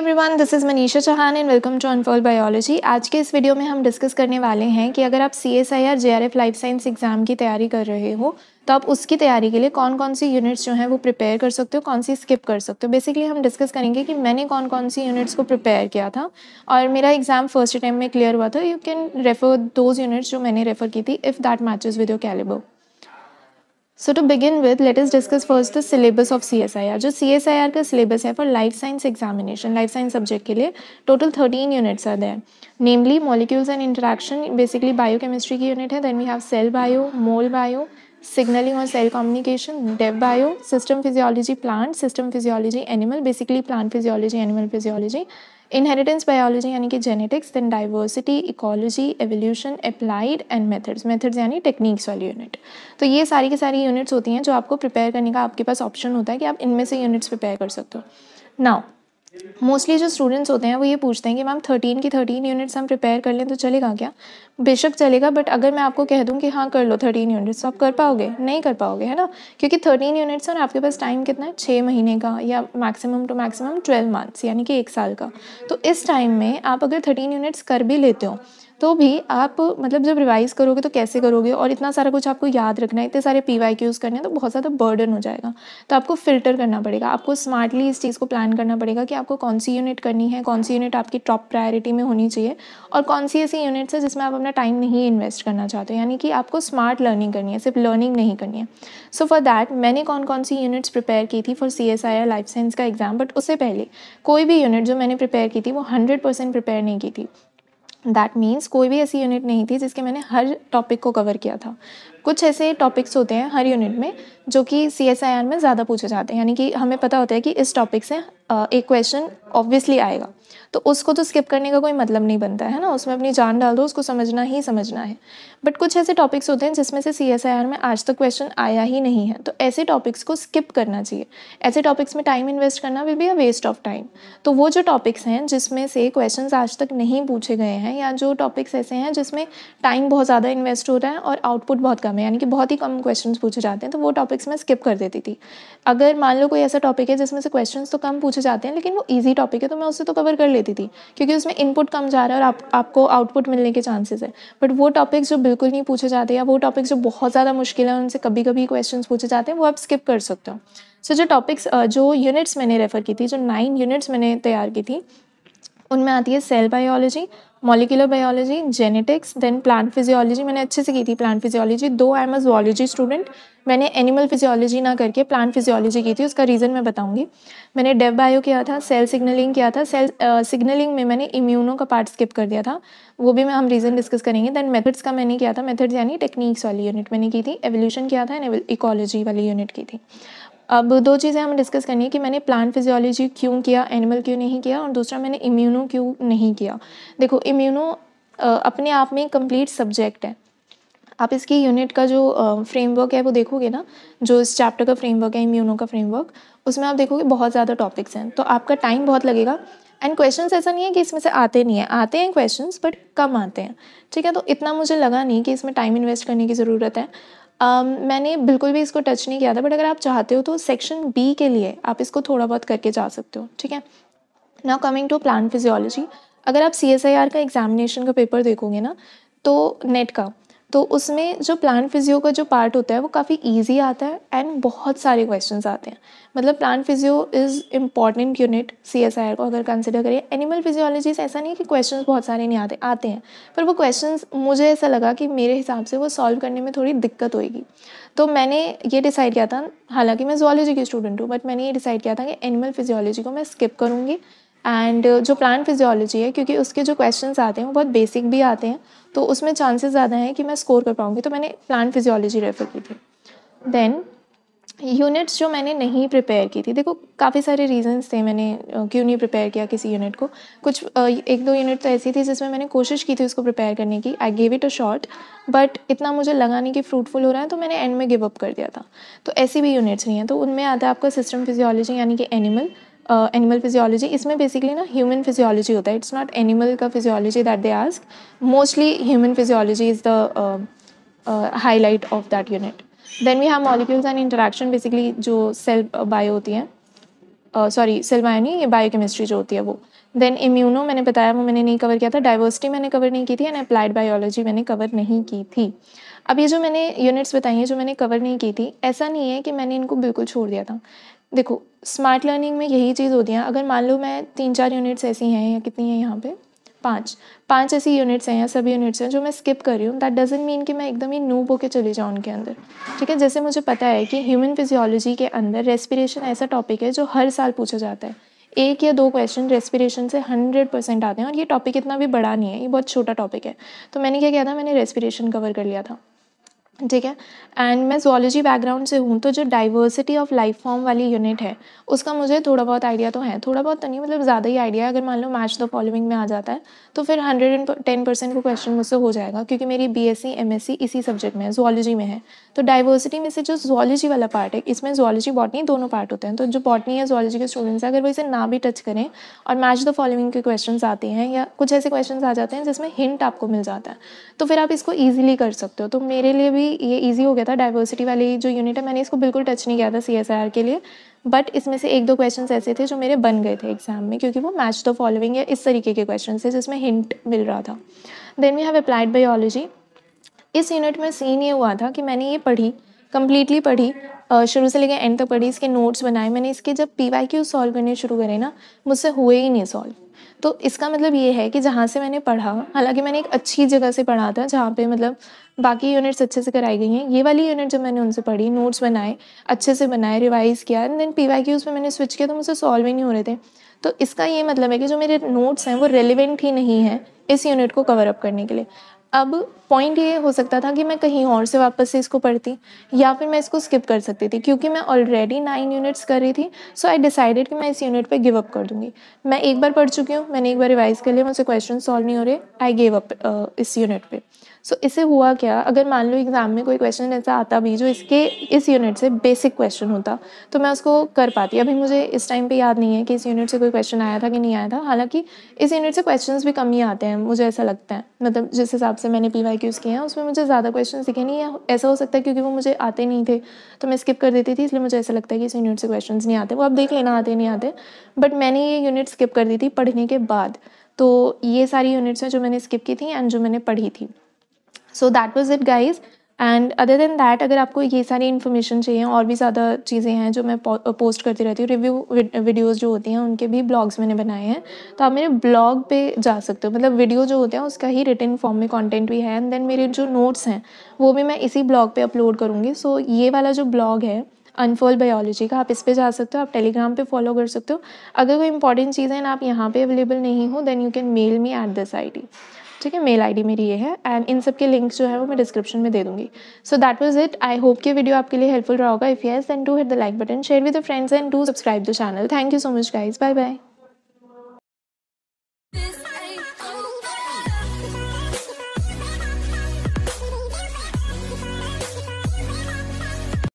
everyone this is Manisha Chauhan and welcome to unfold biology आज के इस वीडियो में हम डिस्कस करने वाले हैं कि अगर आप C S I R J R F life science exam की तैयारी कर रहे हो तो आप उसकी तैयारी के लिए कौन कौन सी यूनिट्स जो हैं वो प्रिपेयर कर सकते हो कौन सी स्किप कर सकते हो बेसिकली हम डिस्कस करेंगे कि मैंने कौन कौन सी यूनिट्स को प्रिपेयर किया था और मेरा एग्ज़ाम फर्स्ट अटैम्प में क्लियर हुआ था you can refer those units जो मैंने रेफ़र की थी if that matches with your calibre so to begin with let is discuss first the syllabus of C S I R जो C S I R का syllabus है for life science examination life science subject के लिए total thirteen units are there namely molecules and interaction basically bio chemistry की unit है then we have cell bio mol bio signalling और cell communication dev bio system physiology plant system physiology animal basically plant physiology animal physiology inheritance biology यानी कि genetics then diversity ecology evolution applied and methods methods यानी techniques वाली unit तो ये सारी की सारी यूनिट्स होती हैं जो आपको प्रिपेयर करने का आपके पास ऑप्शन होता है कि आप इनमें से यूनिट्स प्रिपेयर कर सकते हो नाउ मोस्टली जो स्टूडेंट्स होते हैं वो ये पूछते हैं कि मैम थर्टीन की थर्टीन यूनिट्स हम प्रिपेयर कर लें तो चलेगा क्या बेशक चलेगा बट अगर मैं आपको कह दूं कि हाँ कर लो थर्टीन यूनिट्स तो आप कर पाओगे नहीं कर पाओगे है ना क्योंकि थर्टीन यूनिट्स और आपके पास टाइम कितना है छः महीने का या maximum two maximum twelve months यानी कि एक साल का तो इस टाइम में आप अगर थर्टीन यूनिट्स कर भी लेते हो तो भी आप मतलब जब रिवाइज़ करोगे तो कैसे करोगे और इतना सारा कुछ आपको याद रखना है इतने सारे पी वाई क्यूज़ करने हैं तो बहुत ज़्यादा बर्डन हो जाएगा तो आपको फिल्टर करना पड़ेगा आपको स्मार्टली इस चीज़ को प्लान करना पड़ेगा कि आपको कौन सी यूनिट करनी है कौन सी यूनिट आपकी टॉप प्रायोरिटी में होनी चाहिए और कौन सी ऐसी यूनिट्स है जिसमें आप अपना टाइम नहीं इन्वेस्ट करना चाहते यानी कि आपको स्मार्ट लर्निंग करनी है सिर्फ लर्निंग नहीं करनी है सो फॉर दैट मैंने कौन कौन सी यूनिट्स प्रिपेयर की थी for C S I R life science का एग्ज़ाम बट उससे पहले कोई भी यूनिट जो मैंने प्रिपेयर की थी वो हंड्रेड परसेंट प्रिपेयर नहीं की थी दैट मीन्स कोई भी ऐसी यूनिट नहीं थी जिसके मैंने हर टॉपिक को कवर किया था कुछ ऐसे टॉपिक्स होते हैं हर यूनिट में जो कि सी एस आई आर में ज़्यादा पूछे जाते हैं यानी कि हमें पता होता है कि इस टॉपिक से एक क्वेश्चन ऑब्वियसली आएगा तो उसको तो स्किप करने का कोई मतलब नहीं बनता है ना उसमें अपनी जान डाल दो उसको समझना ही समझना है बट कुछ ऐसे टॉपिक्स होते हैं जिसमें से सी एस आई आर में आज तक क्वेश्चन आया ही नहीं है तो ऐसे टॉपिक्स को स्किप करना चाहिए ऐसे टॉपिक्स में टाइम इन्वेस्ट करना will be a waste of time तो वो जो टॉपिक्स हैं जिसमें से क्वेश्चन आज तक नहीं पूछे गए हैं या जो टॉपिक्स ऐसे हैं जिसमें टाइम बहुत ज़्यादा इन्वेस्ट हो रहा है और आउटपुट बहुत कम है यानी कि बहुत ही कम क्वेश्चन पूछे जाते हैं तो वो टॉपिक टॉपिक्स में स्किप कर देती थी अगर मान लो कोई ऐसा टॉपिक है जिसमें से क्वेश्चन तो कम पूछे जाते हैं लेकिन वो ईजी टॉपिक है तो मैं उससे तो कवर कर लेती थी क्योंकि उसमें इनपुट कम जा रहा है और आप आपको आउटपुट मिलने के चांसेस है बट वो टॉपिक्स जो बिल्कुल नहीं पूछे जाते या वो टॉपिक्स जो बहुत ज़्यादा मुश्किल है उनसे कभी कभी क्वेश्चन पूछे जाते हैं वो आप स्किप कर सकते हो सो so, जो टॉपिक्स जो यूनिट्स मैंने रेफ़र की थी जो नाइन यूनिट्स मैंने तैयार की थी उनमें आती है cell biology molecular biology genetics then plant physiology मैंने अच्छे से की थी प्लांट फिजियोलॉजी दो I am a zoology student मैंने एनिमल फिजियोलॉजी ना करके प्लांट फिजियोलॉजी की थी उसका रीज़न मैं बताऊंगी मैंने डेव बायो किया था सेल सिग्नलिंग किया था सेल सिग्नलिंग uh, में मैंने इम्यूनो का पार्ट स्किप कर दिया था वो भी मैं हम रीज़न डिस्कस करेंगे देन मेथड्स का मैंने किया था मेथड्स यानी टेक्निक्स वाली यूनिट मैंने की थी एवोल्यूशन किया था एंड इकोलॉजी वाली यूनिट की थी अब दो चीज़ें हमें डिस्कस करनी है कि मैंने प्लांट फिजियोलॉजी क्यों किया एनिमल क्यों नहीं किया और दूसरा मैंने इम्यूनो क्यों नहीं किया देखो इम्यूनो अपने आप में कंप्लीट सब्जेक्ट है आप इसकी यूनिट का जो फ्रेमवर्क है वो देखोगे ना जो इस चैप्टर का फ्रेमवर्क है इम्यूनो का फ्रेमवर्क उसमें आप देखोगे बहुत ज़्यादा टॉपिक्स हैं तो आपका टाइम बहुत लगेगा एंड क्वेश्चन ऐसा नहीं है कि इसमें से आते नहीं है आते हैं क्वेश्चन बट कम आते हैं ठीक है तो इतना मुझे लगा नहीं कि इसमें टाइम इन्वेस्ट करने की ज़रूरत है Um, मैंने बिल्कुल भी इसको टच नहीं किया था बट अगर आप चाहते हो तो सेक्शन बी के लिए आप इसको थोड़ा बहुत करके जा सकते हो ठीक है now coming to plant physiology अगर आप सी एस आई आर का एग्जामिनेशन का पेपर देखोगे ना तो नेट का तो उसमें जो प्लान फिजियो का जो पार्ट होता है वो काफ़ी ईजी आता है एंड बहुत सारे क्वेश्चन आते हैं मतलब plant physio is important unit C S I को अगर कंसिडर करिए एनिमल फिजियोलॉजी से ऐसा नहीं है कि क्वेश्चन बहुत सारे नहीं आते आते हैं पर वो क्वेश्चन मुझे ऐसा लगा कि मेरे हिसाब से वो सॉल्व करने में थोड़ी दिक्कत होएगी तो मैंने ये डिसाइड किया था हालांकि मैं जोलॉजी की स्टूडेंट हूँ बट मैंने ये डिसाइड किया था कि एनिमल फिजियोलॉजी को मैं स्किप करूँगी एंड uh, जो प्लान फिजियोलॉजी है क्योंकि उसके जो क्वेश्चन आते हैं वो बहुत बेसिक भी आते हैं तो उसमें चांसेस ज़्यादा हैं कि मैं स्कोर कर पाऊँगी तो मैंने प्लान फिजियोलॉजी रेफ़र की थी देन यूनिट्स जो मैंने नहीं प्रिपेयर की थी देखो काफ़ी सारे रीजंस थे मैंने क्यों नहीं प्रिपेयर किया किसी यूनिट को कुछ एक दो यूनिट तो ऐसी थी जिसमें मैंने कोशिश की थी उसको प्रिपेयर करने की I gave it a shot but इतना मुझे लगा नहीं कि फ्रूटफुल हो रहा है तो मैंने एंड में गिव अप कर दिया था तो ऐसी भी यूनिट्स नहीं हैं तो उनमें आता है आपका सिस्टम फिजियोलॉजी यानी कि एनिमल एनिमल uh, फिजियोलॉजी इसमें बेसिकली ना ह्यूमन फिजियोलॉजी होता है इट्स नॉट एनिमल का physiology that they ask mostly human physiology is the highlight of that unit then we have molecules and interaction basically जो cell bio uh, होती है sorry cell bio नहीं ये bio chemistry जो होती है वो देन इम्यूनो मैंने बताया वो मैंने नहीं कवर किया था डाइवर्सिटी मैंने कवर नहीं की थी एंड अप्लाइड बायोलॉजी मैंने कवर नहीं की थी अब ये जो मैंने यूनिट्स बताई हैं जो मैंने कवर नहीं की थी ऐसा नहीं है कि मैंने इनको बिल्कुल छोड़ दिया था देखो स्मार्ट लर्निंग में यही चीज़ होती है अगर मान लो मैं तीन चार यूनिट्स ऐसी हैं या कितनी हैं यहाँ पे पाँच पांच ऐसी यूनिट्स हैं या सभी यूनिट्स हैं जो मैं स्किप कर रही हूँ दैट डजेंट मीन कि मैं एकदम ही नूब होकर चली जाऊँ उनके अंदर ठीक है जैसे मुझे पता है कि ह्यूमन फिजियोलॉजी के अंदर रेस्पिरेशन ऐसा टॉपिक है जो हर साल पूछा जाता है एक या दो क्वेश्चन रेस्पिरेशन से हंड्रेड परसेंट आते हैं और ये टॉपिक इतना भी बड़ा नहीं है ये बहुत छोटा टॉपिक है तो मैंने क्या किया था मैंने रेस्पिरेशन कवर कर लिया था ठीक है एंड मैं जोलॉजी बैकग्राउंड से हूँ तो जो डाइवर्सिटी ऑफ लाइफ फॉर्म वाली यूनिट है उसका मुझे थोड़ा बहुत आइडिया तो है थोड़ा बहुत तो नहीं मतलब ज़्यादा ही आइडिया है अगर मान लो मैच द फॉलोइंग में आ जाता है तो फिर हंड्रेड एंड टेन परसेंट को क्वेश्चन मुझसे हो जाएगा क्योंकि मेरी B S C M S C इसी सब्जेक्ट में है जोलॉजी में है तो डाइवर्सिटी में से जो जोलॉजी वाला पार्ट है इसमें जोलॉजी बॉटनी दोनों पार्ट होते हैं तो जो बॉटनी या जोलॉजी के स्टूडेंट्स हैं अगर वो इसे ना भी टच करें और मैच द फॉलोइंग के क्वेश्चन आते हैं या कुछ ऐसे क्वेश्चन आ जाते हैं जिसमें हिंट आपको मिल जाता है तो फिर आप इसको ईजिली कर सकते हो तो मेरे लिए भी ये इजी हो गया था डाइवर्सिटी वाली जो यूनिट है मैंने इसको बिल्कुल टच नहीं किया था सी के लिए बट इसमें से एक दो क्वेश्चन ऐसे थे जो मेरे बन गए थे एग्जाम में क्योंकि वो मैच द फॉलोइंग या इस तरीके के क्वेश्चन थे जिसमें हिंट मिल रहा था then we have applied biology इस यूनिट में सीन ये हुआ था कि मैंने ये पढ़ी कम्प्लीटली पढ़ी शुरू से लेकर एंड तक पढ़ी इसके नोट्स बनाए मैंने इसके जब पी वाई क्यू सॉल्व करने शुरू करे ना मुझसे हुए ही नहीं सॉल्व तो इसका मतलब ये है कि जहाँ से मैंने पढ़ा हालांकि मैंने एक अच्छी जगह से पढ़ा था जहाँ पे मतलब बाकी यूनिट्स अच्छे से कराई गई हैं ये वाली यूनिट जब मैंने उनसे पढ़ी नोट्स बनाए अच्छे से बनाए रिवाइज़ किया and then P Y Qs पर मैंने स्विच किया तो मुझसे सॉल्व ही नहीं हो रहे थे तो इसका ये मतलब है कि जो मेरे नोट्स हैं वो रेलिवेंट ही नहीं है इस यूनिट को कवर अप करने के लिए अब पॉइंट ये हो सकता था कि मैं कहीं और से वापस से इसको पढ़ती या फिर मैं इसको स्किप कर सकती थी क्योंकि मैं ऑलरेडी नाइन यूनिट्स कर रही थी सो आई डिसाइडेड कि मैं इस यूनिट पे गिव अप कर दूंगी मैं एक बार पढ़ चुकी हूँ मैंने एक बार रिवाइज़ कर लिया मुझसे क्वेश्चन सॉल्व नहीं हो रहे आई गिव अप इस यूनिट पर सो so, इससे हुआ क्या अगर मान लो एग्ज़ाम में कोई क्वेश्चन ऐसा आता भी जो इसके इस यूनिट से बेसिक क्वेश्चन होता तो मैं उसको कर पाती अभी मुझे इस टाइम पे याद नहीं है कि इस यूनिट से कोई क्वेश्चन आया था कि नहीं आया था हालांकि इस यूनिट से क्वेश्चन भी कम ही आते हैं मुझे ऐसा लगता है मतलब जिस हिसाब से मैंने पी वाई क्यूज़ किए हैं उसमें मुझे ज़्यादा क्वेश्चन सीखे नहीं है ऐसा हो सकता है क्योंकि वो मुझे आते नहीं थे तो मैं स्किप कर देती थी इसलिए मुझे ऐसा लगता है कि इस यूनिट से क्वेश्चन नहीं आते वो आप देख लेना आते नहीं आते बट मैंने ये यूनिट स्किप कर दी थी पढ़ने के बाद तो ये सारी यूनिट्स हैं जो मैंने स्किप की थी एंड जो मैंने पढ़ी थी so that was it guys and other than that अगर आपको ये सारी इन्फॉर्मेशन चाहिए और भी ज़्यादा चीज़ें हैं जो मैं पोस्ट करती रहती हूँ रिव्यू वीडियोज़ जो होती हैं उनके भी ब्लॉग्स मैंने बनाए हैं तो आप मेरे ब्लॉग पे जा सकते हो मतलब वीडियो जो होते हैं उसका ही रिटर्न फॉर्म में कॉन्टेंट भी है एंड देन मेरे जो नोट्स हैं वो भी मैं इसी ब्लॉग पर अपलोड करूँगी सो so, ये वाला जो ब्लॉग है अनफोल बायोलॉजी का आप इस पर जा सकते हो आप टेलीग्राम पे फॉलो कर सकते हो अगर कोई इंपॉर्टेंट चीज़ें आप यहाँ पे अवेलेबल नहीं हो then you can mail me at this I ठीक है मेल आईडी मेरी ये है एंड इन सब के लिंक्स जो है वो मैं डिस्क्रिप्शन में दे दूँगी so that was it I hope ये वीडियो आपके लिए हेल्पफुल रहा होगा if yes then do hit the like button share with friends and do subscribe the channel thank you so much guys bye bye